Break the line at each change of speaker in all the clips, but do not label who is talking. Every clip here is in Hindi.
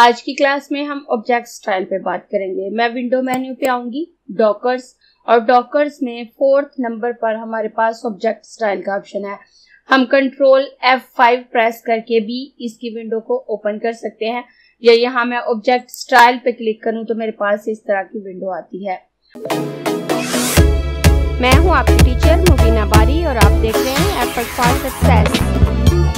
आज की क्लास में हम ऑब्जेक्ट स्टाइल पे बात करेंगे मैं विंडो मेन्यू पे आऊंगी डॉकर्स और डॉकर्स में फोर्थ नंबर पर हमारे पास ऑब्जेक्ट स्टाइल का ऑप्शन है हम कंट्रोल एफ फाइव प्रेस करके भी इसकी विंडो को ओपन कर सकते हैं या यहाँ मैं ऑब्जेक्ट स्टाइल पे क्लिक करूँ तो मेरे पास इस तरह की विंडो आती है मैं हूँ आपकी टीचर मुबीना बारी और आप देख रहे हैं एफ सक्सेस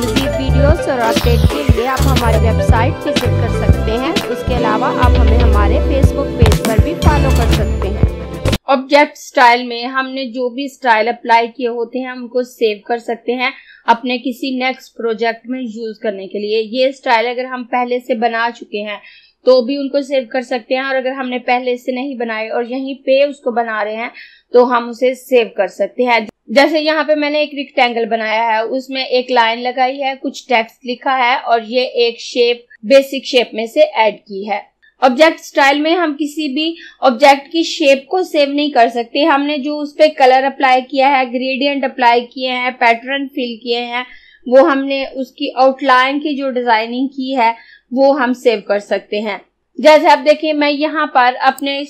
मजीद वीडियोस और अपडेट के लिए आप हमारी वेबसाइट विजिट कर सकते हैं इसके अलावा आप हमें हमारे फेसबुक पेज पर भी फॉलो कर सकते हैं ऑब्जेक्ट स्टाइल में हमने जो भी स्टाइल अप्लाई किए होते हैं हम उनको सेव कर सकते हैं अपने किसी नेक्स्ट प्रोजेक्ट में यूज करने के लिए ये स्टाइल अगर हम पहले से बना चुके हैं तो भी उनको सेव कर सकते हैं और अगर हमने पहले से नहीं बनाए और यहीं पे उसको बना रहे हैं तो हम उसे सेव कर सकते हैं जैसे यहाँ पे मैंने एक रिक्टेंगल बनाया है उसमें एक लाइन लगाई है कुछ टेक्स्ट लिखा है और ये एक शेप बेसिक शेप में से ऐड की है ऑब्जेक्ट स्टाइल में हम किसी भी ऑब्जेक्ट की शेप को सेव नहीं कर सकते हमने जो उस पर कलर अप्लाई किया है ग्रेडियंट अप्लाई किए हैं पैटर्न फिल किए हैं वो हमने उसकी आउटलाइन की जो डिजाइनिंग की है वो हम सेव कर सकते हैं जैसे आप देखिए मैं यहाँ पर अपने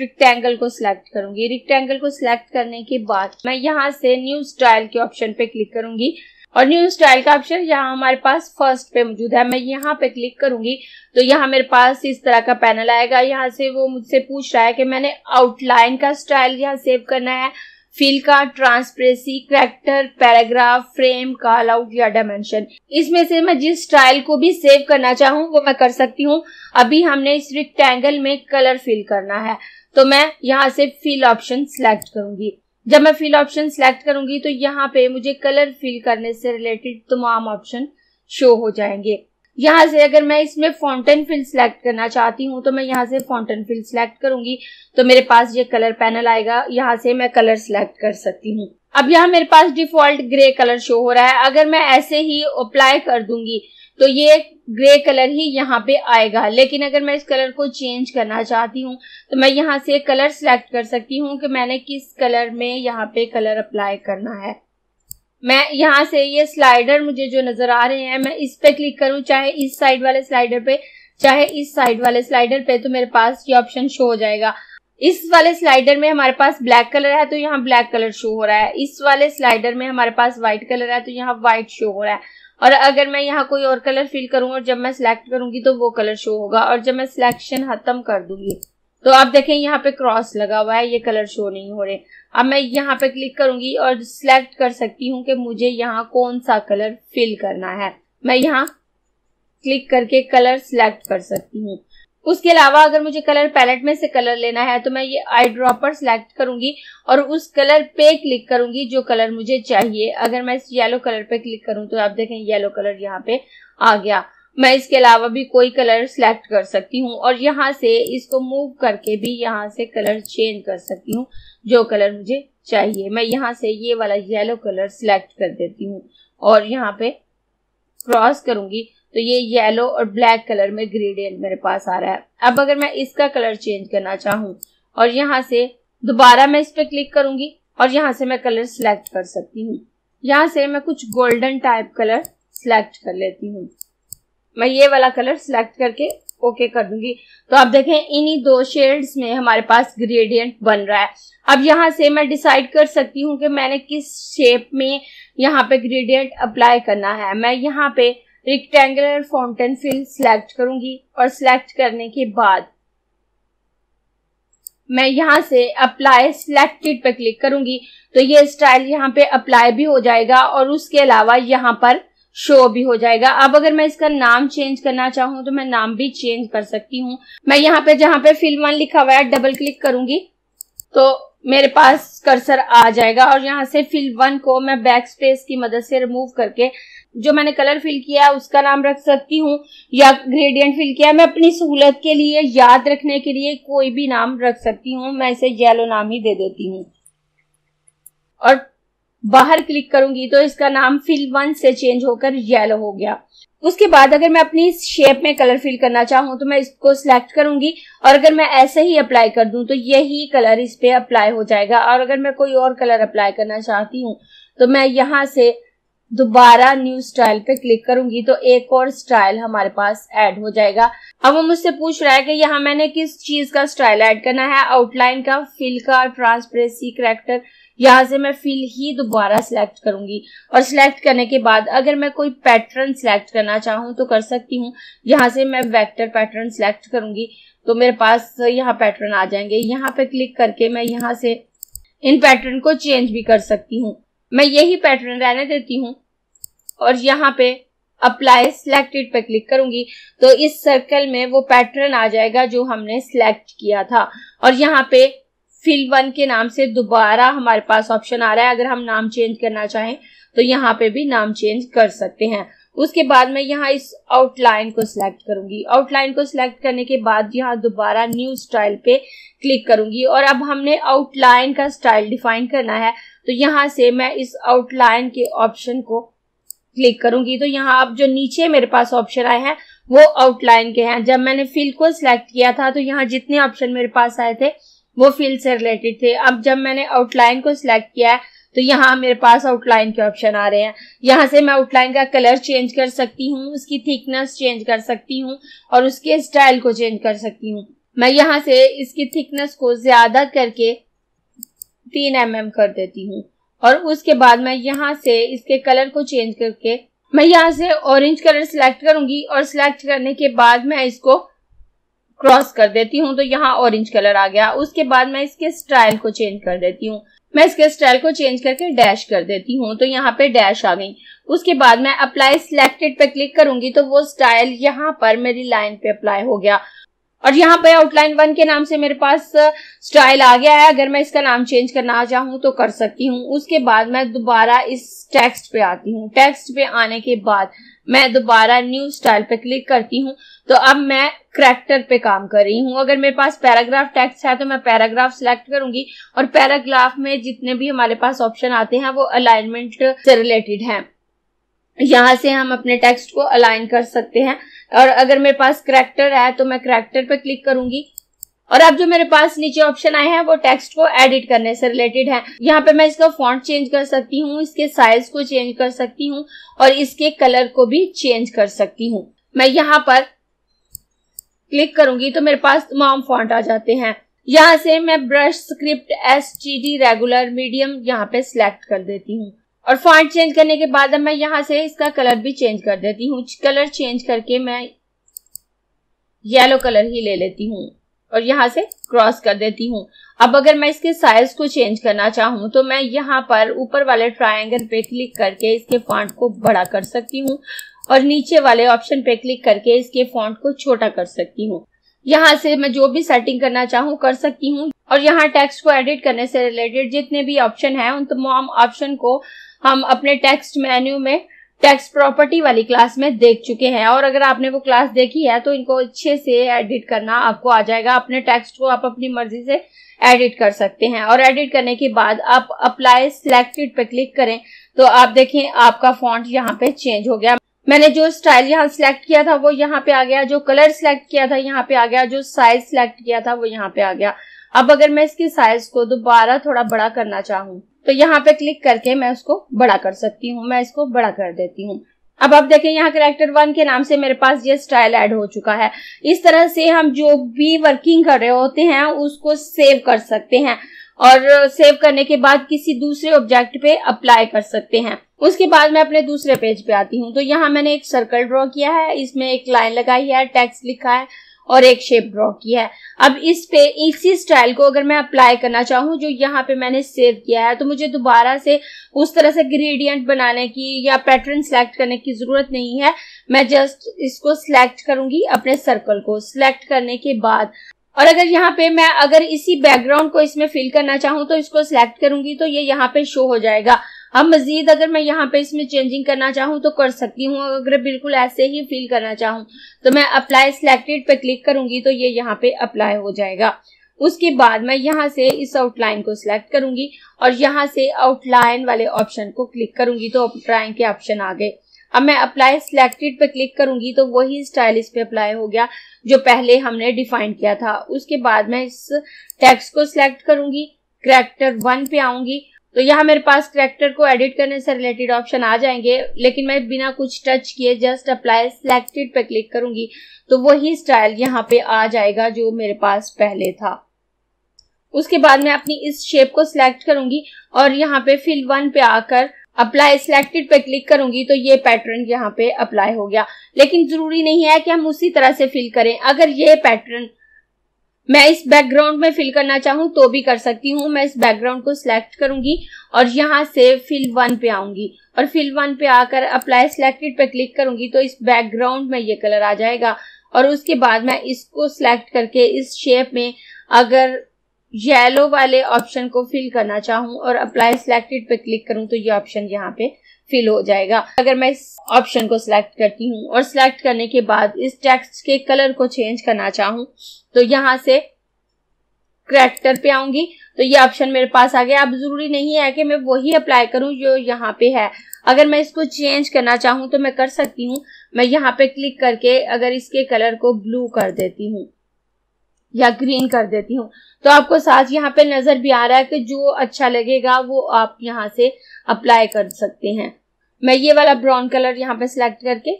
रिक्टेंगल को सिलेक्ट करूंगी रिक्टेंगल को सिलेक्ट करने के बाद मैं यहाँ से न्यू स्टाइल के ऑप्शन पे क्लिक करूंगी और न्यू स्टाइल का ऑप्शन यहाँ हमारे पास फर्स्ट पे मौजूद है मैं यहाँ पे क्लिक करूंगी तो यहाँ मेरे पास इस तरह का पैनल आएगा यहाँ से वो मुझसे पूछ रहा है कि मैंने आउटलाइन का स्टाइल यहाँ सेव करना है फील का transparency character paragraph frame callout या डायमेंशन इसमें से मैं जिस स्टाइल को भी सेव करना चाहूँ वो मैं कर सकती हूँ अभी हमने इस रिक्टेंगल में कलर फिल करना है तो मैं यहाँ से फिल ऑप्शन सिलेक्ट करूंगी जब मैं फिल ऑप्शन सिलेक्ट करूंगी तो यहाँ पे मुझे कलर फिल करने से रिलेटेड तमाम ऑप्शन शो हो जाएंगे यहाँ से अगर मैं इसमें फाउंटेन फिल सिलेक्ट करना चाहती हूँ तो मैं यहाँ से फाउंटेन फिल सिलेक्ट करूंगी तो मेरे पास ये कलर पैनल आएगा यहाँ से मैं कलर सिलेक्ट कर सकती हूँ अब यहाँ मेरे पास डिफॉल्ट ग्रे कलर शो हो रहा है अगर मैं ऐसे ही अप्लाई कर दूंगी तो ये ग्रे कलर ही यहाँ पे आएगा लेकिन अगर मैं इस कलर को चेंज करना चाहती हूँ तो मैं यहाँ से कलर सेलेक्ट कर सकती हूँ कि मैंने किस कलर में यहाँ पे कलर अप्लाई करना है मैं यहाँ से ये स्लाइडर मुझे जो नजर आ रहे हैं मैं इस पे क्लिक करूँ चाहे इस साइड वाले स्लाइडर पे चाहे इस साइड वाले स्लाइडर पे तो मेरे पास ये ऑप्शन शो हो जाएगा इस वाले स्लाइडर में हमारे पास ब्लैक कलर है तो यहाँ ब्लैक कलर शो हो रहा है इस वाले स्लाइडर में हमारे पास व्हाइट कलर है तो यहाँ व्हाइट शो हो रहा है और अगर मैं यहाँ कोई और कलर फिल करूँ और जब मैं सिलेक्ट करूंगी तो वो कलर शो होगा और जब मैं सिलेक्शन खत्म कर दूंगी तो आप देखें यहाँ पे क्रॉस लगा हुआ है ये कलर शो नहीं हो रहे अब मैं यहाँ पे क्लिक करूंगी और सिलेक्ट कर सकती हूँ कि मुझे यहाँ कौन सा कलर फिल करना है मैं यहाँ क्लिक करके कलर सिलेक्ट कर सकती हूँ उसके अलावा अगर मुझे कलर पैलेट में से कलर लेना है तो मैं ये आई ड्रॉपर सिलेक्ट करूंगी और उस कलर पे क्लिक करूंगी जो कलर मुझे चाहिए अगर मैं इस येलो कलर पे क्लिक करूं तो आप देखें येलो कलर यहाँ पे आ गया मैं इसके अलावा भी कोई कलर सिलेक्ट कर सकती हूँ और यहाँ से इसको मूव करके भी यहाँ से कलर चेंज कर सकती हूँ जो कलर मुझे चाहिए मैं यहाँ से ये वाला येलो कलर सिलेक्ट कर देती हूँ और यहाँ पे क्रॉस करूंगी तो ये येलो और ब्लैक कलर में ग्रेडियंट मेरे पास आ रहा है अब अगर मैं इसका कलर चेंज करना चाहूँ और यहाँ से दोबारा मैं इस पर क्लिक करूंगी और यहाँ से मैं कलर सिलेक्ट कर सकती हूँ यहाँ से मैं कुछ गोल्डन टाइप कलर सिलेक्ट कर लेती हूँ मैं ये वाला कलर सिलेक्ट करके ओके कर दूंगी तो आप देखें इन्हीं दो शेड्स में हमारे पास ग्रेडियंट बन रहा है अब यहाँ से मैं डिसाइड कर सकती हूँ कि मैंने किस शेप में यहाँ पे ग्रेडियंट अप्लाई करना है मैं यहाँ पे रेक्टेंगुलर फाउंटेन फिल सिलेक्ट करूंगी और सिलेक्ट करने के बाद मैं यहाँ से अप्लाई सिलेक्टेड पर क्लिक करूंगी तो ये स्टाइल यहाँ पे अप्लाई भी हो जाएगा और उसके अलावा यहाँ पर शो भी हो जाएगा अब अगर मैं इसका नाम चेंज करना चाहूँ तो मैं नाम भी चेंज कर सकती हूँ मैं यहाँ पे जहाँ पे फिल वन लिखा हुआ है डबल क्लिक करूंगी तो मेरे पास कर्सर आ जाएगा और यहाँ से फिल वन को मैं बैक स्पेस की मदद से रिमूव करके जो मैंने कलर फिल किया है उसका नाम रख सकती हूँ या ग्रेडियंट फिल किया है मैं अपनी सहूलत के लिए याद रखने के लिए कोई भी नाम रख सकती हूँ मैं इसे येलो नाम ही दे देती हूँ और बाहर क्लिक करूंगी तो इसका नाम फिल वन से चेंज होकर येलो हो गया उसके बाद अगर मैं अपनी शेप में कलर फिल करना चाहूँ तो मैं इसको सिलेक्ट करूंगी और अगर मैं ऐसे ही अप्लाई कर दूं तो यही कलर इस पे अप्लाई हो जाएगा और अगर मैं कोई और कलर अप्लाई करना चाहती हूँ तो मैं यहाँ से दोबारा न्यू स्टाइल पे क्लिक करूंगी तो एक और स्टाइल हमारे पास ऐड हो जाएगा अब वो मुझसे पूछ रहा है कि यहाँ मैंने किस चीज का स्टाइल ऐड करना है आउटलाइन का फिल का ट्रांसपेरेंसी करेक्टर यहाँ से मैं फिल ही दोबारा सिलेक्ट करूंगी और सिलेक्ट करने के बाद अगर मैं कोई पैटर्न सिलेक्ट करना चाहूँ तो कर सकती हूँ यहाँ से मैं वेक्टर पैटर्न सिलेक्ट करूंगी तो मेरे पास यहाँ पैटर्न आ जाएंगे यहाँ पे क्लिक करके मैं यहाँ से इन पैटर्न को चेंज भी कर सकती हूँ मैं यही पैटर्न रहने देती हूँ और यहाँ पे अप्लाई सिलेक्टेड पे क्लिक करूंगी तो इस सर्कल में वो पैटर्न आ जाएगा जो हमने सिलेक्ट किया था और यहाँ पे फिल वन के नाम से दोबारा हमारे पास ऑप्शन आ रहा है अगर हम नाम चेंज करना चाहें तो यहाँ पे भी नाम चेंज कर सकते हैं उसके बाद मैं यहाँ इस आउटलाइन को सिलेक्ट करूंगी आउटलाइन को सिलेक्ट करने के बाद यहाँ दोबारा न्यू स्टाइल पे क्लिक करूंगी और अब हमने आउटलाइन का स्टाइल डिफाइन करना है तो यहाँ से मैं इस आउटलाइन के ऑप्शन को क्लिक करूंगी तो यहाँ अब जो नीचे मेरे पास ऑप्शन आए हैं वो आउटलाइन के हैं जब मैंने फिल को सिलेक्ट किया था तो यहाँ जितने ऑप्शन मेरे पास आए थे वो फिल से रिलेटेड थे अब जब मैंने आउटलाइन को सिलेक्ट किया है तो यहाँ मेरे पास आउटलाइन के ऑप्शन आ रहे हैं यहाँ से मैं आउटलाइन का कलर चेंज कर सकती हूँ उसकी थिकनेस चेंज कर सकती हूँ और उसके स्टाइल को चेंज कर सकती हूँ मैं यहाँ से इसकी थिकनेस को ज्यादा करके तीन एम mm कर देती हूँ और उसके बाद मैं यहाँ से इसके कलर को चेंज करके मैं यहाँ से ऑरेंज कलर सिलेक्ट करूंगी और सिलेक्ट करने के बाद मैं इसको क्रॉस कर देती हूँ तो यहाँ ऑरेंज कलर आ गया उसके बाद मैं इसके स्टाइल को चेंज कर देती हूँ मैं इसके स्टाइल को चेंज करके डैश कर देती हूँ तो यहाँ पे डैश आ गई उसके बाद मैं अप्लाई सिलेक्टेड पे क्लिक करूंगी तो वो स्टाइल यहाँ पर मेरी लाइन पे अप्लाई हो गया और यहाँ पे आउटलाइन वन के नाम से मेरे पास स्टाइल uh, आ गया है अगर मैं इसका नाम चेंज करना चाहूँ तो कर सकती हूँ उसके बाद मैं दोबारा इस टेक्स्ट पे आती हूँ टेक्स्ट पे आने के बाद मैं दोबारा न्यू स्टाइल पे क्लिक करती हूँ तो अब मैं करेक्टर पे काम कर रही हूँ अगर मेरे पास पैराग्राफ टेक्स्ट है तो मैं पैराग्राफ सिलेक्ट करूंगी और पैराग्राफ में जितने भी हमारे पास ऑप्शन आते हैं वो अलाइनमेंट से रिलेटेड हैं यहाँ से हम अपने टेक्स्ट को अलाइन कर सकते हैं और अगर मेरे पास करेक्टर है तो मैं करेक्टर पे क्लिक करूंगी और अब जो मेरे पास नीचे ऑप्शन आए हैं वो टेक्स्ट को एडिट करने से रिलेटेड है यहाँ पे मैं इसका फॉन्ट चेंज कर सकती हूँ इसके साइज को चेंज कर सकती हूँ और इसके कलर को भी चेंज कर सकती हूँ मैं यहाँ पर क्लिक करूंगी तो मेरे पास तमाम फॉन्ट आ जाते हैं यहाँ से मैं brush script S regular medium यहाँ पे सिलेक्ट कर देती हूँ और फॉन्ट चेंज करने के बाद मैं यहाँ से इसका कलर भी चेंज कर देती हूँ कलर चेंज करके मैं येलो कलर ही ले लेती हूँ और यहाँ से क्रॉस कर देती हूँ अब अगर मैं इसके साइज को चेंज करना चाहूँ तो मैं यहाँ पर ऊपर वाले ट्रायंगल पे क्लिक करके इसके फॉन्ट को बड़ा कर सकती हूँ और नीचे वाले ऑप्शन पे क्लिक करके इसके फॉन्ट को छोटा कर सकती हूँ यहाँ से मैं जो भी सेटिंग करना चाहूँ कर सकती हूँ और यहाँ टेक्स्ट को एडिट करने से रिलेटेड जितने भी ऑप्शन हैं उन तमाम ऑप्शन को हम अपने टेक्स्ट मेन्यू में टेक्स्ट प्रॉपर्टी वाली क्लास में देख चुके हैं और अगर आपने वो क्लास देखी है तो इनको अच्छे से एडिट करना आपको आ जाएगा अपने टेक्स्ट को आप अपनी मर्जी से एडिट कर सकते हैं और एडिट करने के बाद आप अप्लाई सिलेक्टेड पे क्लिक करें तो आप देखें आपका फॉन्ट यहाँ पे चेंज हो गया मैंने जो स्टाइल यहाँ सिलेक्ट किया था वो यहाँ पे आ गया जो कलर सिलेक्ट किया था यहाँ पे आ गया जो साइज सिलेक्ट किया था वो यहाँ पे आ गया अब अगर मैं इसके साइज को दोबारा थोड़ा बड़ा करना चाहूँ तो यहाँ पे क्लिक करके मैं उसको बड़ा कर सकती हूँ मैं इसको बड़ा कर देती हूँ अब आप देखें यहाँ करेक्टर वन के नाम से मेरे पास ये स्टाइल ऐड हो चुका है इस तरह से हम जो भी वर्किंग कर रहे होते हैं उसको सेव कर सकते हैं और सेव करने के बाद किसी दूसरे ऑब्जेक्ट पे अप्लाई कर सकते हैं उसके बाद मैं अपने दूसरे पेज पे आती हूँ तो यहाँ मैंने एक सर्कल ड्रॉ किया है इसमें एक लाइन लगाई है टेक्स्ट लिखा है और एक शेप ड्रॉ किया है अब इस पे इसी स्टाइल को अगर मैं अप्लाई करना चाहूँ जो यहाँ पे मैंने सेव किया है तो मुझे दोबारा से उस तरह से ग्रेडियंट बनाने की या पैटर्न सिलेक्ट करने की जरूरत नहीं है मैं जस्ट इसको सिलेक्ट करूंगी अपने सर्कल को सिलेक्ट करने के बाद और अगर यहाँ पे मैं अगर इसी बैकग्राउंड को इसमें फिल करना चाहूँ तो इसको सिलेक्ट करूंगी तो ये यहाँ पे शो हो जाएगा अब हाँ, मजीद अगर मैं यहाँ पे इसमें चेंजिंग करना चाहूँ तो कर सकती हूँ अगर बिल्कुल ऐसे ही फिल करना चाहूँ तो मैं अप्लाई सिलेक्टेड पे क्लिक करूंगी तो ये यहाँ पे अप्लाई हो जाएगा उसके बाद मैं यहाँ से इस आउटलाइन को सिलेक्ट करूंगी और यहाँ से आउटलाइन वाले ऑप्शन को क्लिक करूंगी तो आउटलाइन के ऑप्शन आ गए अब मैं अप्लाई सिलेक्टेड पे क्लिक करूंगी तो वही स्टाइल इस पे अप्लाई हो गया जो पहले हमने डिफाइन किया था उसके बाद मैं इस टेक्स्ट को सिलेक्ट करूंगी करेक्टर वन पे आऊंगी तो यहाँ मेरे पास करेक्टर को एडिट करने से रिलेटेड ऑप्शन आ जाएंगे लेकिन मैं बिना कुछ टच किए जस्ट अप्लाई सिलेक्टेड पे क्लिक करूंगी तो वही स्टाइल यहाँ पे आ जाएगा जो मेरे पास पहले था उसके बाद मैं अपनी इस शेप को सिलेक्ट करूंगी और यहाँ पे फिल वन पे आकर अप्लाई सिलेक्टेड पे क्लिक करूंगी तो ये पैटर्न यहाँ पे अप्लाई हो गया लेकिन जरूरी नहीं है कि हम उसी तरह से फिल करें अगर ये पैटर्न मैं इस बैकग्राउंड में फिल करना चाहूँ तो भी कर सकती हूँ मैं इस बैकग्राउंड को सिलेक्ट करूंगी और यहाँ से फिल वन पे आऊंगी और फिल वन पे आकर अप्लाई सिलेक्टेड पे क्लिक करूंगी तो इस बैकग्राउंड में ये कलर आ जाएगा और उसके बाद मैं इसको सिलेक्ट करके इस शेप में अगर येलो वाले ऑप्शन को फिल करना चाहूँ और अप्लाई सिलेक्टेड पे क्लिक करूँ तो ये ऑप्शन यहाँ पे फिल हो जाएगा अगर मैं इस ऑप्शन को सिलेक्ट करती हूँ और सिलेक्ट करने के बाद इस टेक्स्ट के कलर को चेंज करना चाहूँ तो यहाँ से करेक्टर पे आऊंगी तो ये ऑप्शन मेरे पास आ गया अब जरूरी नहीं है कि मैं वही अप्लाई करूं जो यहाँ पे है अगर मैं इसको चेंज करना चाहूँ तो मैं कर सकती हूँ मैं यहाँ पे क्लिक करके अगर इसके कलर को ब्लू कर देती हूँ या ग्रीन कर देती हूँ तो आपको साथ यहाँ पे नजर भी आ रहा है कि जो अच्छा लगेगा वो आप यहाँ से अप्लाई कर सकते हैं मैं ये वाला ब्राउन कलर यहाँ पे सिलेक्ट करके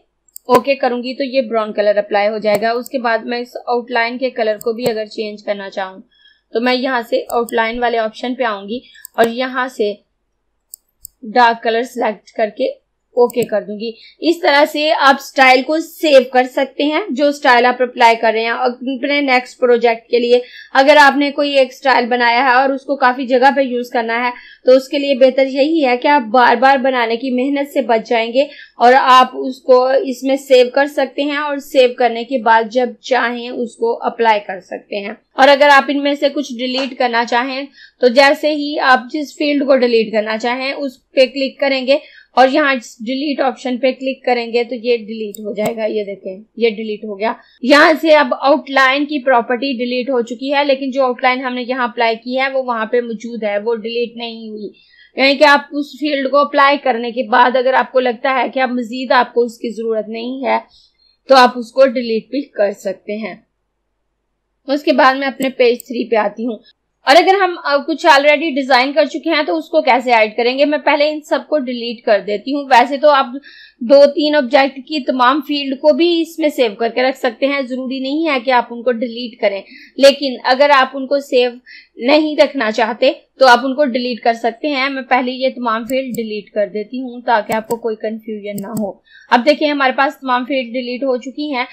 ओके करूंगी तो ये ब्राउन कलर अप्लाई हो जाएगा उसके बाद मैं इस आउटलाइन के कलर को भी अगर चेंज करना चाहूँ तो मैं यहाँ से आउटलाइन वाले ऑप्शन पे आऊंगी और यहाँ से डार्क कलर सिलेक्ट करके ओके कर दूंगी इस तरह से आप स्टाइल को सेव कर सकते हैं जो स्टाइल आप अप्लाई कर रहे हैं अपने नेक्स्ट प्रोजेक्ट के लिए अगर आपने कोई एक स्टाइल बनाया है और उसको काफी जगह पे यूज करना है तो उसके लिए बेहतर यही है कि आप बार बार बनाने की मेहनत से बच जाएंगे और आप उसको इसमें सेव कर सकते हैं और सेव करने के बाद जब चाहें उसको अप्लाई कर सकते हैं और अगर आप इनमें से कुछ डिलीट करना चाहें तो जैसे ही आप जिस फील्ड को डिलीट करना चाहें उस पे क्लिक करेंगे और यहाँ डिलीट ऑप्शन पे क्लिक करेंगे तो ये डिलीट हो जाएगा ये देखें ये डिलीट हो गया यहाँ से अब आउटलाइन की प्रॉपर्टी डिलीट हो चुकी है लेकिन जो आउटलाइन हमने यहाँ अप्लाई की है वो वहां पे मौजूद है वो डिलीट नहीं हुई यानी कि आप उस फील्ड को अप्लाई करने के बाद अगर आपको लगता है कि अब मजीद आपको उसकी जरूरत नहीं है तो आप उसको डिलीट भी कर सकते हैं उसके बाद मैं अपने पेज थ्री पे आती हूँ और अगर हम कुछ ऑलरेडी डिजाइन कर चुके हैं तो उसको कैसे ऐड करेंगे मैं पहले इन सबको डिलीट कर देती हूँ वैसे तो आप दो तीन ऑब्जेक्ट की तमाम फील्ड को भी इसमें सेव करके रख सकते हैं जरूरी नहीं है कि आप उनको डिलीट करें लेकिन अगर आप उनको सेव नहीं रखना चाहते तो आप उनको डिलीट कर सकते हैं मैं पहले ये तमाम फील्ड डिलीट कर देती हूँ ताकि आपको कोई कंफ्यूजन ना हो अब देखिए हमारे पास तमाम फील्ड डिलीट हो चुकी हैं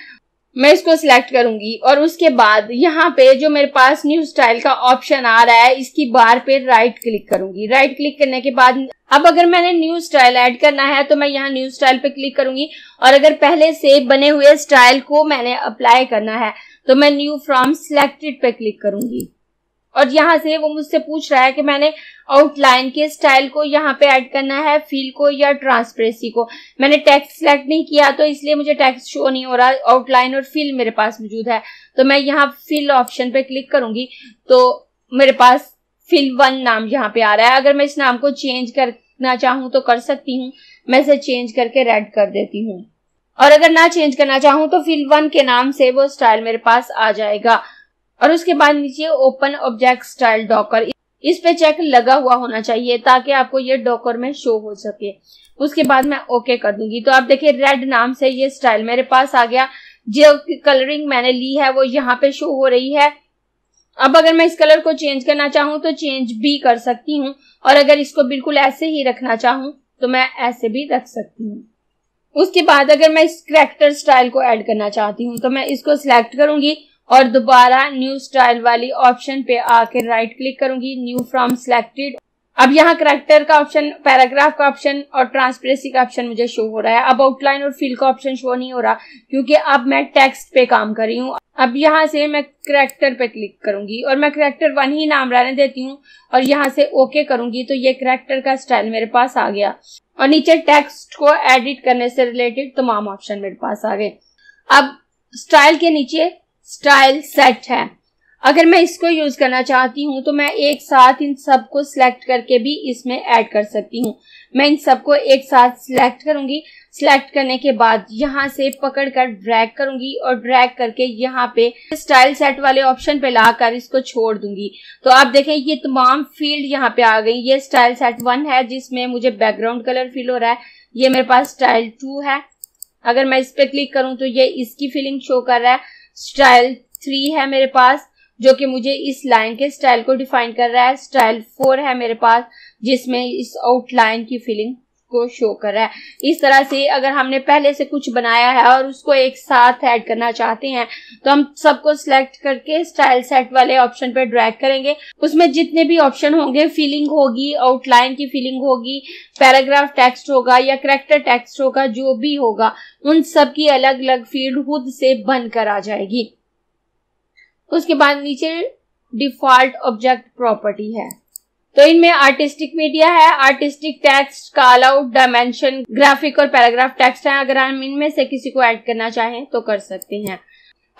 मैं इसको सिलेक्ट करूंगी और उसके बाद यहाँ पे जो मेरे पास न्यू स्टाइल का ऑप्शन आ रहा है इसकी बार पे राइट क्लिक करूंगी राइट क्लिक करने के बाद अब अगर मैंने न्यू स्टाइल ऐड करना है तो मैं यहाँ न्यू स्टाइल पे क्लिक करूंगी और अगर पहले से बने हुए स्टाइल को मैंने अप्लाई करना है तो मैं न्यू फ्रॉम सिलेक्टेड पे क्लिक करूंगी और यहाँ से वो मुझसे पूछ रहा है कि मैंने आउटलाइन के स्टाइल को यहाँ पे ऐड करना है फील को या ट्रांसपेरेंसी को मैंने टेक्स्ट सेलेक्ट नहीं किया तो इसलिए मुझे टेक्स्ट शो नहीं हो रहा आउटलाइन और फील मेरे पास मौजूद है तो मैं यहाँ फील ऑप्शन पे क्लिक करूंगी तो मेरे पास फिल वन नाम यहाँ पे आ रहा है अगर मैं इस नाम को चेंज करना चाहूँ तो कर सकती हूँ मैं इसे चेंज करके रेड कर देती हूँ और अगर ना चेंज करना चाहूँ तो फिल वन के नाम से वो स्टाइल मेरे पास आ जाएगा और उसके बाद नीचे ओपन ऑब्जेक्ट स्टाइल डॉकर इस पे चेक लगा हुआ होना चाहिए ताकि आपको ये डॉकर में शो हो सके उसके बाद मैं ओके कर दूंगी तो आप देखिए रेड नाम से ये स्टाइल मेरे पास आ गया जो कलरिंग मैंने ली है वो यहाँ पे शो हो रही है अब अगर मैं इस कलर को चेंज करना चाहूँ तो चेंज भी कर सकती हूँ और अगर इसको बिल्कुल ऐसे ही रखना चाहूँ तो मैं ऐसे भी रख सकती हूँ उसके बाद अगर मैं इस करेक्टर स्टाइल को ऐड करना चाहती हूँ तो मैं इसको सिलेक्ट करूंगी और दोबारा न्यू स्टाइल वाली ऑप्शन पे आके राइट क्लिक करूंगी न्यू फ्रॉम सिलेक्टेड अब यहाँ करेक्टर का ऑप्शन पैराग्राफ का ऑप्शन और ट्रांसपेरेंसी का ऑप्शन मुझे शो हो रहा है अब आउटलाइन और फील का ऑप्शन शो नहीं हो रहा क्योंकि अब मैं टेक्स्ट पे काम कर रही हूँ अब यहाँ से मैं करेक्टर पे क्लिक करूंगी और मैं करेक्टर वन ही नाम रहने देती हूँ और यहाँ से ओके करूंगी तो ये करेक्टर का स्टाइल मेरे पास आ गया और नीचे टेक्स्ट को एडिट करने से रिलेटेड तमाम ऑप्शन मेरे पास आ गए अब स्टाइल के नीचे स्टाइल सेट है अगर मैं इसको यूज करना चाहती हूँ तो मैं एक साथ इन सब को सिलेक्ट करके भी इसमें ऐड कर सकती हूँ मैं इन सबको एक साथ सिलेक्ट करूंगी सिलेक्ट करने के बाद यहाँ से पकड़ कर ड्रैग करूंगी और ड्रैग करके यहाँ पे स्टाइल सेट वाले ऑप्शन पे लाकर इसको छोड़ दूंगी तो आप देखें ये तमाम फील्ड यहाँ पे आ गई ये स्टाइल सेट वन है जिसमें मुझे बैकग्राउंड कलर फील हो रहा है ये मेरे पास स्टाइल टू है अगर मैं इस पे क्लिक करूं तो ये इसकी फीलिंग शो कर रहा है स्टाइल थ्री है मेरे पास जो कि मुझे इस लाइन के स्टाइल को डिफाइन कर रहा है स्टाइल फोर है मेरे पास जिसमें इस आउटलाइन की फीलिंग को शो कर रहा है इस तरह से अगर हमने पहले से कुछ बनाया है और उसको एक साथ ऐड करना चाहते हैं तो हम सबको सिलेक्ट करके स्टाइल सेट वाले ऑप्शन पर ड्रैग करेंगे उसमें जितने भी ऑप्शन होंगे फीलिंग होगी आउटलाइन की फीलिंग होगी पैराग्राफ टेक्स्ट होगा या करेक्टर टेक्स्ट होगा जो भी होगा उन सब की अलग अलग फील्ड खुद से बनकर आ जाएगी उसके बाद नीचे डिफॉल्ट ऑब्जेक्ट प्रॉपर्टी है तो इनमें आर्टिस्टिक मीडिया है artistic text callout dimension graphic और पैराग्राफ टेक्स्ट है अगर हम इनमें से किसी को ऐड करना चाहें तो कर सकते हैं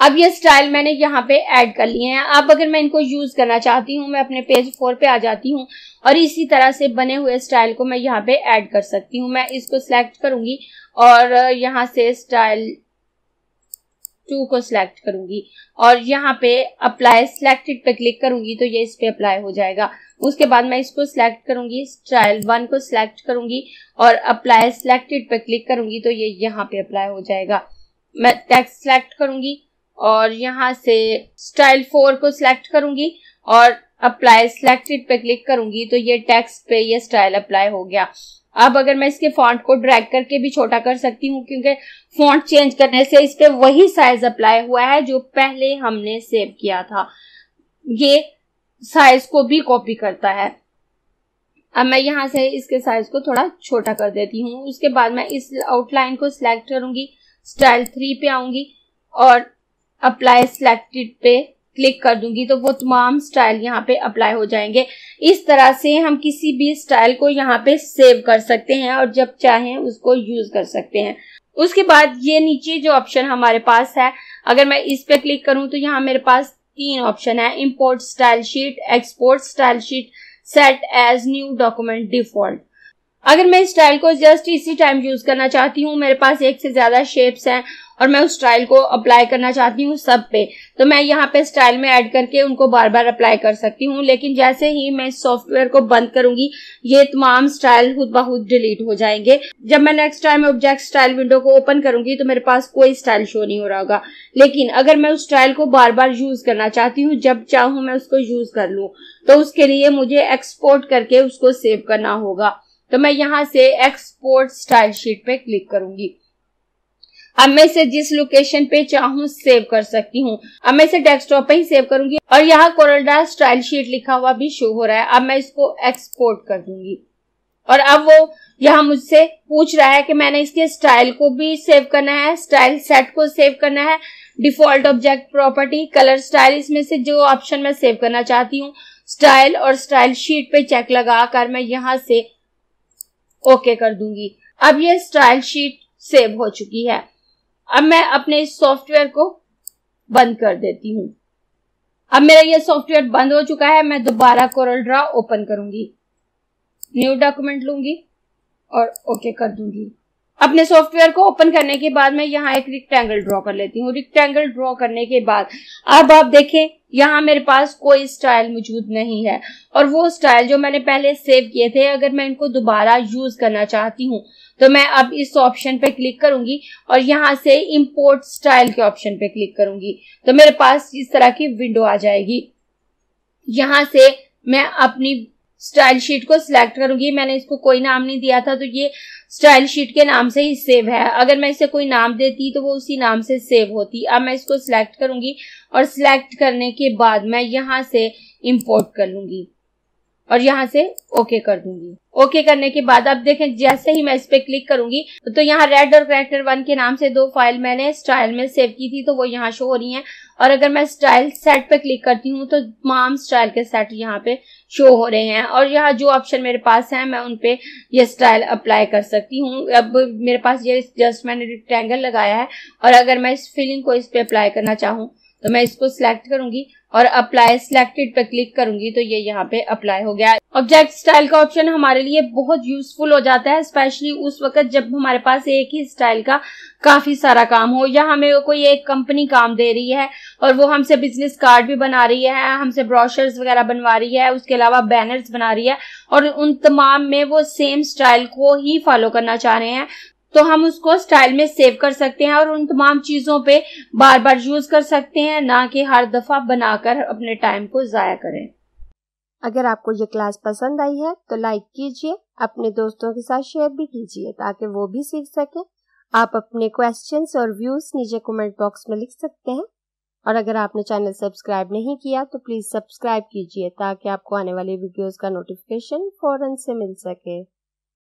अब ये स्टाइल मैंने यहाँ पे ऐड कर लिए हैं अब अगर मैं इनको यूज करना चाहती हूँ मैं अपने पेज फोर पे आ जाती हूँ और इसी तरह से बने हुए स्टाइल को मैं यहाँ पे ऐड कर सकती हूँ मैं इसको सिलेक्ट करूंगी और यहाँ से स्टाइल टू को सिलेक्ट करूंगी और यहाँ पे अप्लाई सिलेक्टेड पे क्लिक करूंगी तो ये इस पे अप्लाई हो जाएगा उसके बाद मैं इसको सिलेक्ट करूंगी ट्रायल वन को सिलेक्ट करूंगी और अप्लाई सिलेक्टेड पे क्लिक करूंगी तो ये यहाँ पे अप्लाई हो जाएगा मैं टेक्स्ट सिलेक्ट करूंगी और यहाँ से स्टाइल फोर को सिलेक्ट करूंगी और अप्लाई सिलेक्टेड पे क्लिक करूंगी तो ये टेक्स्ट पे ये स्टाइल अप्लाई हो गया अब अगर मैं इसके फॉन्ट को ड्रैग करके भी छोटा कर सकती हूँ क्योंकि फॉन्ट चेंज करने से इस पे वही साइज अप्लाई हुआ है जो पहले हमने सेव किया था ये साइज को भी कॉपी करता है अब मैं यहाँ से इसके साइज को थोड़ा छोटा कर देती हूँ उसके बाद मैं इस आउटलाइन को सिलेक्ट करूंगी स्टाइल थ्री पे आऊंगी और अप्लाई सिलेक्टेड पे क्लिक कर दूंगी तो वो तमाम स्टाइल यहाँ पे अप्लाई हो जाएंगे इस तरह से हम किसी भी स्टाइल को यहाँ पे सेव कर सकते हैं और जब चाहें उसको यूज कर सकते हैं उसके बाद ये नीचे जो ऑप्शन हमारे पास है अगर मैं इस पे क्लिक करूँ तो यहाँ मेरे पास तीन ऑप्शन है import style sheet export style sheet set as new document default अगर मैं स्टाइल को जस्ट इसी टाइम यूज करना चाहती हूँ मेरे पास एक से ज्यादा शेप्स हैं और मैं उस स्टाइल को अप्लाई करना चाहती हूँ सब पे तो मैं यहाँ पे स्टाइल में ऐड करके उनको बार बार अप्लाई कर सकती हूँ लेकिन जैसे ही मैं इस सॉफ्टवेयर को बंद करूंगी ये तमाम स्टाइल खुद बहुत डिलीट हो जाएंगे जब मैं next time object style window को ओपन करूंगी तो मेरे पास कोई स्टाइल शो नहीं हो रहा होगा लेकिन अगर मैं उस स्टाइल को बार बार यूज करना चाहती हूँ जब चाहूँ मैं उसको यूज कर लू तो उसके लिए मुझे एक्सपोर्ट करके उसको सेव करना होगा तो मैं यहाँ से एक्सपोर्ट स्टाइल शीट पे क्लिक करूंगी अब मैं इसे जिस लोकेशन पे चाहूँ सेव कर सकती हूँ अब मैं इसे डेस्कटॉप पे ही सेव करूंगी और यहाँ कोरलडा स्टाइल शीट लिखा हुआ भी शो हो रहा है अब मैं इसको एक्सपोर्ट कर दूंगी और अब वो यहाँ मुझसे पूछ रहा है कि मैंने इसके स्टाइल को भी सेव करना है स्टाइल सेट को सेव करना है default object property colour style इसमें से जो ऑप्शन मैं सेव करना चाहती हूँ स्टाइल और स्टाइल शीट पे चेक लगा कर मैं यहाँ से ओके कर दूंगी अब ये स्टाइल शीट सेव हो चुकी है अब मैं अपने इस सॉफ्टवेयर को बंद कर देती हूँ अब मेरा ये सॉफ्टवेयर बंद हो चुका है मैं दोबारा कोरल ड्रा ओपन करूंगी न्यू डॉक्यूमेंट लूंगी और ओके कर दूंगी अपने सॉफ्टवेयर को ओपन करने के बाद मैं यहाँ एक रिक्टेंगल ड्रॉ कर लेती हूँ रिक्टेंगल ड्रॉ करने के बाद अब आप देखें यहाँ मेरे पास कोई स्टाइल मौजूद नहीं है और वो स्टाइल जो मैंने पहले सेव किए थे अगर मैं इनको दोबारा यूज करना चाहती हूँ तो मैं अब इस ऑप्शन पे क्लिक करूंगी और यहाँ से इम्पोर्ट स्टाइल के ऑप्शन पे क्लिक करूंगी तो मेरे पास इस तरह की विंडो आ जाएगी यहाँ से मैं अपनी स्टाइल शीट को सिलेक्ट करूंगी मैंने इसको कोई नाम नहीं दिया था तो ये स्टाइल शीट के नाम से ही सेव है अगर मैं इसे कोई नाम देती तो वो उसी नाम से सेव होती अब मैं इसको सिलेक्ट करूंगी और सिलेक्ट करने के बाद मैं यहाँ से इम्पोर्ट कर लूंगी और यहाँ से ओके कर दूंगी ओके करने के बाद अब देखें जैसे ही मैं इस पे क्लिक करूंगी तो यहाँ रेड और करेक्टर वन के नाम से दो फाइल मैंने स्टाइल में सेव की थी तो वो यहाँ शो हो रही हैं और अगर मैं स्टाइल सेट पे क्लिक करती हूँ तो तमाम स्टाइल के सेट यहाँ पे शो हो रहे हैं और यहाँ जो ऑप्शन मेरे पास है मैं उन पे ये स्टाइल अप्लाई कर सकती हूँ अब मेरे पास ये जस्ट मैंने रेक्टेंगल लगाया है और अगर मैं इस फिलिंग को इस पे अप्लाई करना चाहूँ तो मैं इसको सिलेक्ट करूंगी और अप्लाई सिलेक्टेड पे क्लिक करूंगी तो ये यहाँ पे अप्लाई हो गया ऑब्जेक्ट स्टाइल का ऑप्शन हमारे लिए बहुत यूजफुल हो जाता है स्पेशली उस वक्त जब हमारे पास एक ही स्टाइल का काफी सारा काम हो या हमें कोई एक कंपनी काम दे रही है और वो हमसे बिजनेस कार्ड भी बना रही है हमसे ब्रोशर्स वगैरह बनवा रही है उसके अलावा बैनर्स बना रही है और उन तमाम में वो सेम स्टाइल को ही फॉलो करना चाह रहे हैं तो हम उसको स्टाइल में सेव कर सकते हैं और उन तमाम चीजों पे बार बार यूज कर सकते हैं ना कि हर दफा बनाकर अपने टाइम को जाया करें अगर आपको ये क्लास पसंद आई है तो लाइक कीजिए अपने दोस्तों के साथ शेयर भी कीजिए ताकि वो भी सीख सके आप अपने क्वेश्चन और व्यूज नीचे कॉमेंट बॉक्स में लिख सकते हैं और अगर आपने चैनल सब्सक्राइब नहीं किया तो प्लीज सब्सक्राइब कीजिए ताकि आपको आने वाले वीडियोस का नोटिफिकेशन फौरन से मिल सके